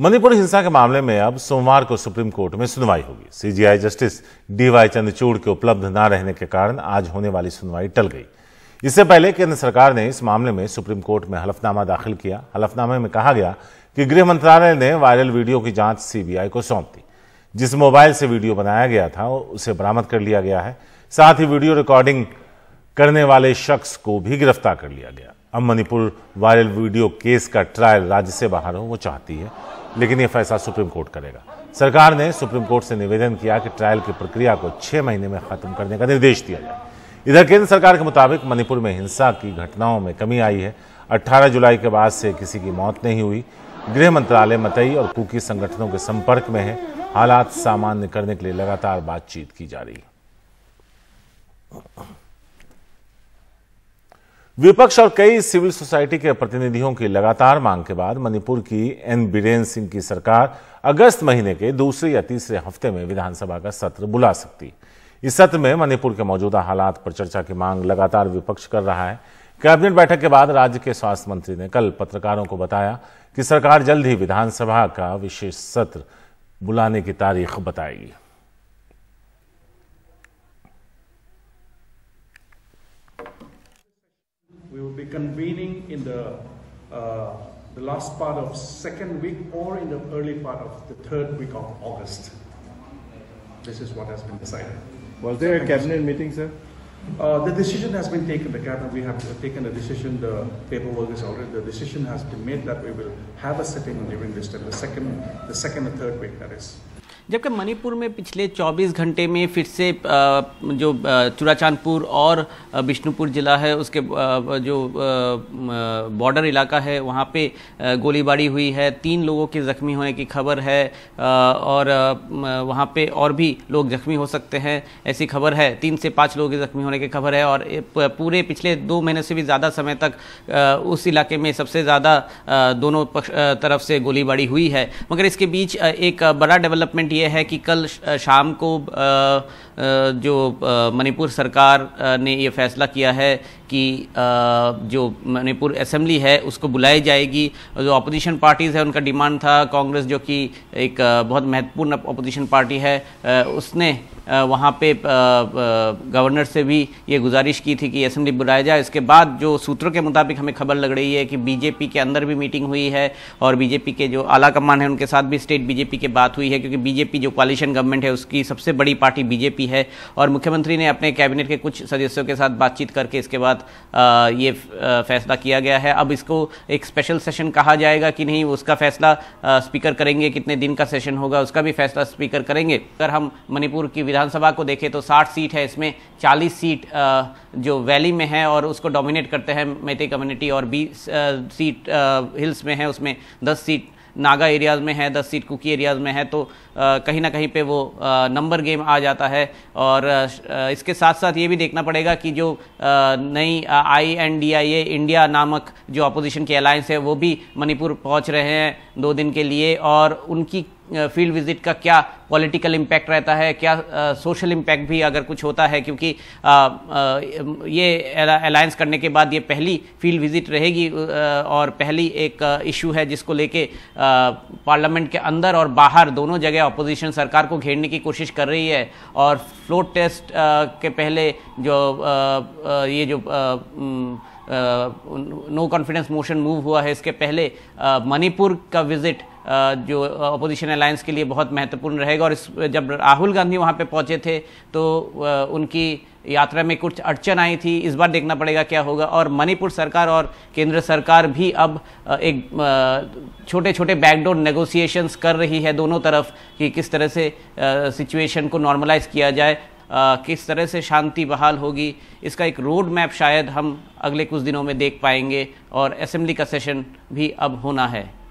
मणिपुर हिंसा के मामले में अब सोमवार को सुप्रीम कोर्ट में सुनवाई होगी सीजीआई जस्टिस डीवाई चंद्रचूड़ के उपलब्ध न रहने के कारण आज होने वाली सुनवाई टल गई इससे पहले केंद्र सरकार ने इस मामले में सुप्रीम कोर्ट में हलफनामा दाखिल किया हलफनामे में कहा गया कि गृह मंत्रालय ने वायरल वीडियो की जांच सीबीआई को सौंप दी जिस मोबाइल से वीडियो बनाया गया था उसे बरामद कर लिया गया है साथ ही वीडियो रिकॉर्डिंग करने वाले शख्स को भी गिरफ्तार कर लिया गया अब मणिपुर वायरल वीडियो केस का ट्रायल राज्य से बाहर हो वो चाहती है लेकिन यह फैसला सुप्रीम कोर्ट करेगा सरकार ने सुप्रीम कोर्ट से निवेदन किया कि ट्रायल की प्रक्रिया को छह महीने में खत्म करने का निर्देश दिया जाए इधर केंद्र सरकार के मुताबिक मणिपुर में हिंसा की घटनाओं में कमी आई है 18 जुलाई के बाद से किसी की मौत नहीं हुई गृह मंत्रालय मतई और कुकी संगठनों के संपर्क में है हालात सामान्य करने के लिए लगातार बातचीत की जा रही है विपक्ष और कई सिविल सोसाइटी के प्रतिनिधियों की लगातार मांग के बाद मणिपुर की एन बीरेन सिंह की सरकार अगस्त महीने के दूसरे या तीसरे हफ्ते में विधानसभा का सत्र बुला सकती इस सत्र में मणिपुर के मौजूदा हालात पर चर्चा की मांग लगातार विपक्ष कर रहा है कैबिनेट बैठक के बाद राज्य के स्वास्थ्य मंत्री ने कल पत्रकारों को बताया कि सरकार जल्द ही विधानसभा का विशेष सत्र बुलाने की तारीख बताएगी we're convening in the, uh, the last part of second week or in the early part of the third week of August. This is what has been decided. Was there a cabinet meeting, sir? Uh, the decision has been taken. The cabinet, we have taken a decision. The paperwork is already. The decision has been made that we will have a sitting during this time, the second, the second and third week. That is. जबकि मणिपुर में पिछले 24 घंटे में फिर से जो चुराचांदपुर और बिष्णुपुर जिला है उसके जो बॉर्डर इलाका है वहाँ पे गोलीबारी हुई है तीन लोगों के ज़ख्मी होने की खबर है और वहाँ पे और भी लोग ज़ख्मी हो सकते हैं ऐसी खबर है तीन से पाँच लोगों के ज़ख्मी होने की खबर है और पूरे पिछले दो महीने से भी ज़्यादा समय तक उस इलाके में सबसे ज़्यादा दोनों पक्ष तरफ से गोलीबारी हुई है मगर इसके बीच एक बड़ा डेवलपमेंट ये है कि कल शाम को जो मणिपुर सरकार ने ये फैसला किया है कि जो मणिपुर असेंबली है उसको बुलाई जाएगी जो अपोजिशन पार्टीज़ है उनका डिमांड था कांग्रेस जो कि एक बहुत महत्वपूर्ण अपोजिशन पार्टी है उसने वहाँ पे गवर्नर से भी ये गुजारिश की थी कि असेंबली बुलाया जाए इसके बाद जो सूत्रों के मुताबिक हमें खबर लग रही है कि बीजेपी के अंदर भी मीटिंग हुई है और बीजेपी के जो आला कमान है उनके साथ भी स्टेट बीजेपी के बात हुई है क्योंकि बीजेपी जो कॉलिशन गवर्नमेंट है उसकी सबसे बड़ी पार्टी बीजेपी है और मुख्यमंत्री ने अपने कैबिनेट के कुछ सदस्यों के साथ बातचीत करके इसके बाद ये फैसला किया गया है अब इसको एक स्पेशल सेशन कहा जाएगा कि नहीं उसका फैसला स्पीकर करेंगे कितने दिन का सेशन होगा उसका भी फैसला स्पीकर करेंगे अगर हम मणिपुर की विधानसभा को देखें तो 60 सीट है इसमें 40 सीट जो वैली में है और उसको डोमिनेट करते हैं मैते कम्युनिटी और बीस सीट हिल्स में है उसमें दस सीट नागा एरियाज़ में है दस सीट कुकी एरियाज़ में है तो कहीं ना कहीं पे वो नंबर गेम आ जाता है और इसके साथ साथ ये भी देखना पड़ेगा कि जो नई I N D I A India नामक जो अपोजिशन की अलायंस है वो भी मणिपुर पहुंच रहे हैं दो दिन के लिए और उनकी फील्ड विजिट का क्या पॉलिटिकल इम्पैक्ट रहता है क्या सोशल इम्पैक्ट भी अगर कुछ होता है क्योंकि uh, uh, ये अलायंस करने के बाद ये पहली फील्ड विजिट रहेगी और पहली एक इशू है जिसको लेके पार्लियामेंट के अंदर और बाहर दोनों जगह अपोजिशन सरकार को घेरने की कोशिश कर रही है और फ्लोट टेस्ट uh, के पहले जो uh, ये जो um, no confidence motion move हुआ है इसके पहले मणिपुर का विजिट जो अपोजिशन अलायंस के लिए बहुत महत्वपूर्ण रहेगा और इस जब राहुल गांधी वहाँ पे पहुँचे थे तो उनकी यात्रा में कुछ अड़चन आई थी इस बार देखना पड़ेगा क्या होगा और मणिपुर सरकार और केंद्र सरकार भी अब एक छोटे छोटे बैकडोर नेगोशिएशंस कर रही है दोनों तरफ कि किस तरह से सिचुएशन को नॉर्मलाइज किया जाए आ, किस तरह से शांति बहाल होगी इसका एक रोड मैप शायद हम अगले कुछ दिनों में देख पाएंगे और असेंबली का सेशन भी अब होना है